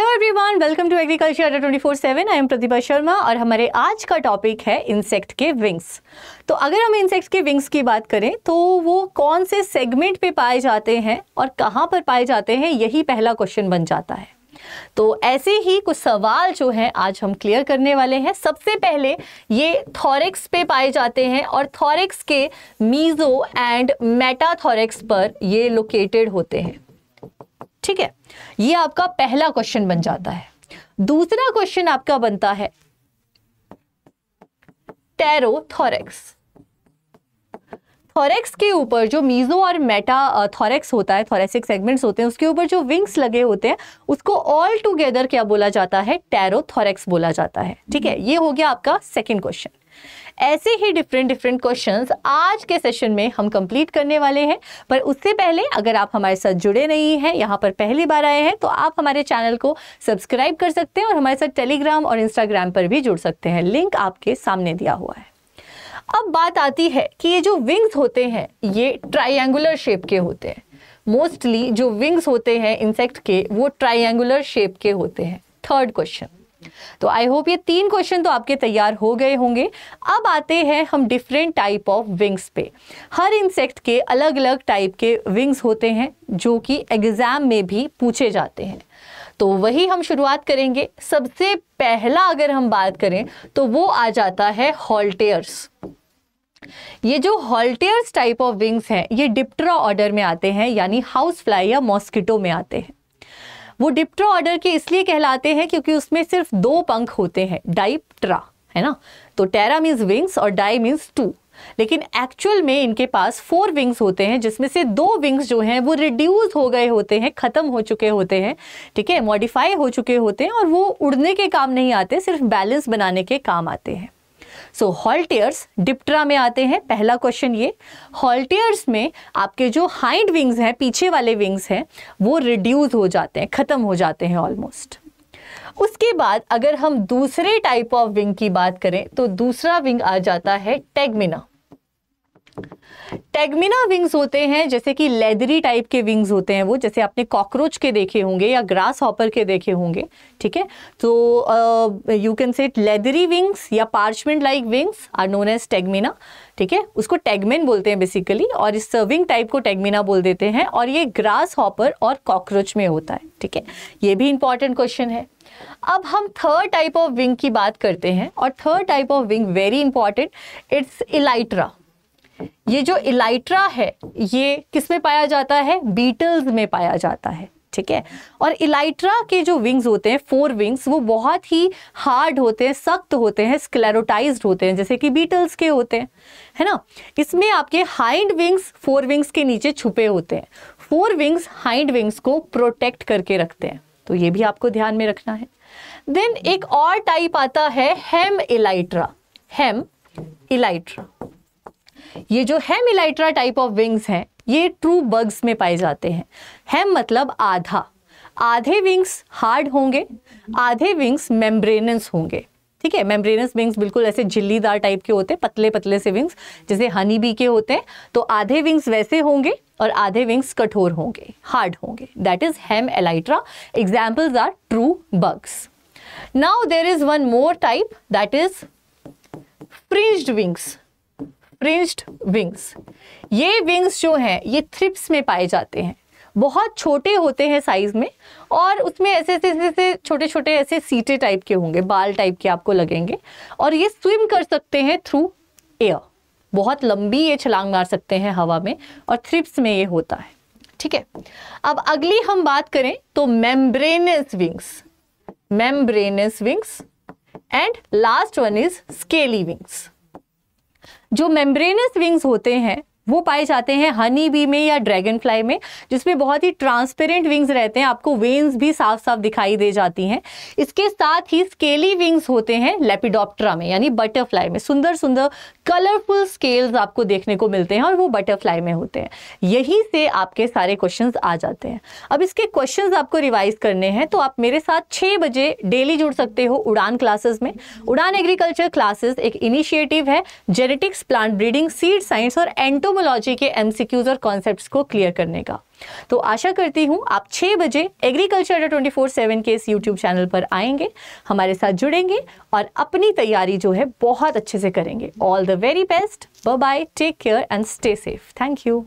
hello everyone welcome to agriculture Adda twenty four seven I am Pratibha Sharma और हमारे आज का टॉपिक है इंसेक्ट के विंग्स तो अगर हम इंसेक्ट के विंग्स की बात करें तो वो कौन से सेगमेंट पे पाए जाते हैं और कहाँ पर पाए जाते हैं यही पहला क्वेश्चन बन जाता है तो ऐसे ही कुछ सवाल जो हैं आज हम क्लियर करने वाले हैं सबसे पहले ये थॉरेक्स पे पाए जाते हैं और थॉरेक्स के मीजो एंड मेटाथॉरेक्स पर ये लोकेटेड होते हैं ठीक है ये आपका पहला क्वेश्चन बन जाता है दूसरा क्वेश्चन आपका बनता है टेरोथोरेक्स थॉरेक्स के ऊपर जो मीजो और मेटा थॉरेक्स होता है थॉरेसिक सेगमेंट्स होते हैं उसके ऊपर जो विंग्स लगे होते हैं उसको ऑल टुगेदर क्या बोला जाता है टेरोथोरेक्स बोला जाता है ठीक है ये हो गया आपका सेकंड क्वेश्चन ऐसे ही डिफरेंट डिफरेंट क्वेश्चन आज के सेशन में हम कंप्लीट करने वाले हैं पर उससे पहले अगर आप हमारे साथ जुड़े नहीं हैं यहाँ पर पहली बार आए हैं तो आप हमारे चैनल को सब्सक्राइब कर सकते हैं और हमारे साथ टेलीग्राम और इंस्टाग्राम पर भी जुड़ सकते हैं लिंक आपके सामने दिया हुआ है अब बात आती है कि ये जो विंग्स होते हैं ये ट्राइंगुलर शेप के होते हैं मोस्टली जो विंग्स होते हैं इंसेक्ट के वो ट्राइंगुलर शेप के होते हैं थर्ड क्वेश्चन तो आई होप ये तीन क्वेश्चन तो आपके तैयार हो गए होंगे अब आते हैं हम डिफरेंट टाइप ऑफ विंग्स पे हर इंसेक्ट के अलग अलग टाइप के विंग्स होते हैं जो कि एग्ज़ाम में भी पूछे जाते हैं तो वही हम शुरुआत करेंगे सबसे पहला अगर हम बात करें तो वो आ जाता है हॉल्टेयर्स ये जो हॉल्टेयर्स टाइप ऑफ विंग्स हैं ये डिप्ट्रा ऑर्डर में आते हैं यानी हाउस फ्लाई या मॉस्किटो में आते हैं वो डिप्ट्रा ऑर्डर के इसलिए कहलाते हैं क्योंकि उसमें सिर्फ दो पंख होते हैं डाइप्ट्रा है ना तो टेरा मीन्स विंग्स और डाई मीन्स टू लेकिन एक्चुअल में इनके पास फोर विंग्स होते हैं जिसमें से दो विंग्स जो हैं वो रिड्यूस हो गए होते हैं ख़त्म हो चुके होते हैं ठीक है मॉडिफाई हो चुके होते हैं और वो उड़ने के काम नहीं आते सिर्फ बैलेंस बनाने के काम आते हैं सो हॉल्टियर्स डिप्ट्रा में आते हैं पहला क्वेश्चन ये हॉल्टियर्स में आपके जो हाइंड विंग्स हैं पीछे वाले विंग्स हैं वो रिड्यूस हो जाते हैं ख़त्म हो जाते हैं ऑलमोस्ट उसके बाद अगर हम दूसरे टाइप ऑफ विंग की बात करें तो दूसरा विंग आ जाता है टेगमिना टेगमिना विंग्स होते हैं जैसे कि लेदरी टाइप के विंग्स होते हैं वो जैसे आपने कॉकरोच के देखे होंगे या ग्रास हॉपर के देखे होंगे ठीक है तो you can say leathery wings या parchment like wings are known as tegmina ठीक है उसको टेगमेन बोलते हैं बेसिकली और इस विंग टाइप को टेगमिना बोल देते हैं और ये ग्रास हॉपर और कॉकरोच में होता है ठीक है ये भी इंपॉर्टेंट क्वेश्चन है अब हम थर्ड टाइप ऑफ विंग की बात करते हैं और third type of wing very important it's elytra ये जो इलाइट्रा है ये किस में पाया जाता है बीटल्स में पाया जाता है ठीक है और इलाइट्रा के जो विंग्स होते हैं फोर विंग्स वो बहुत ही हार्ड होते हैं सख्त होते हैं स्क्लेरोटाइज्ड होते हैं जैसे कि बीटल्स के होते हैं है ना इसमें आपके हाइंड विंग्स फोर विंग्स के नीचे छुपे होते हैं फोर विंग्स हाइंड विंग्स को प्रोटेक्ट करके रखते हैं तो ये भी आपको ध्यान में रखना है देन एक और टाइप आता है हेम इलाइट्रा हेम इलाइट्रा ये जो हेमिलाइट्रा टाइप ऑफ विंग्स हैं ये ट्रू बग्स में पाए जाते हैं हेम मतलब आधा आधे विंग्स हार्ड होंगे आधे विंग्स मेम्ब्रेनस होंगे ठीक है मेम्ब्रेनस विंग्स बिल्कुल ऐसे झिल्लीदार टाइप के होते हैं पतले पतले से विंग्स जैसे हनी बी के होते हैं तो आधे विंग्स वैसे होंगे और आधे विंग्स कठोर होंगे हार्ड होंगे that is hemelytra examples are true bugs now there is one more type that is fringed wings fringed wings ये विंग्स जो हैं ये थ्रिप्स में पाए जाते हैं बहुत छोटे होते हैं साइज में और उसमें ऐसे ऐसे ऐसे छोटे छोटे ऐसे सीटे टाइप के होंगे बाल टाइप के आपको लगेंगे और ये स्विम कर सकते हैं थ्रू एयर बहुत लंबी ये छलांग मार सकते हैं हवा में और थ्रिप्स में ये होता है ठीक है अब अगली हम बात करें तो membranous wings membranous wings and last one is scaly wings जो मेम्ब्रेनस विंग्स होते हैं वो पाए जाते हैं हनी बी में या ड्रैगन फ्लाई में जिसमें बहुत ही ट्रांसपेरेंट विंग्स रहते हैं आपको वेन्स भी साफ साफ दिखाई दे जाती हैं इसके साथ ही स्केली विंग्स होते हैं लेपिडोप्ट्रा में यानी बटरफ्लाई में सुंदर सुंदर कलरफुल स्केल्स आपको देखने को मिलते हैं और वो बटरफ्लाई में होते हैं यही से आपके सारे क्वेश्चन आ जाते हैं अब इसके क्वेश्चन आपको रिवाइज करने हैं तो आप मेरे साथ छः बजे डेली जुड़ सकते हो उड़ान क्लासेस में उड़ान एग्रीकल्चर क्लासेस एक इनिशिएटिव है genetics plant breeding seed science और एंटो एंटोमोलॉजी के एमसीक्यूज और कॉन्सेप्ट्स को क्लियर करने का तो आशा करती हूँ आप 6 बजे एग्रीकल्चर ट्वेंटी फोर सेवन के इस यूट्यूब चैनल पर आएंगे हमारे साथ जुड़ेंगे और अपनी तैयारी जो है बहुत अच्छे से करेंगे all the very best bye take care and stay safe thank you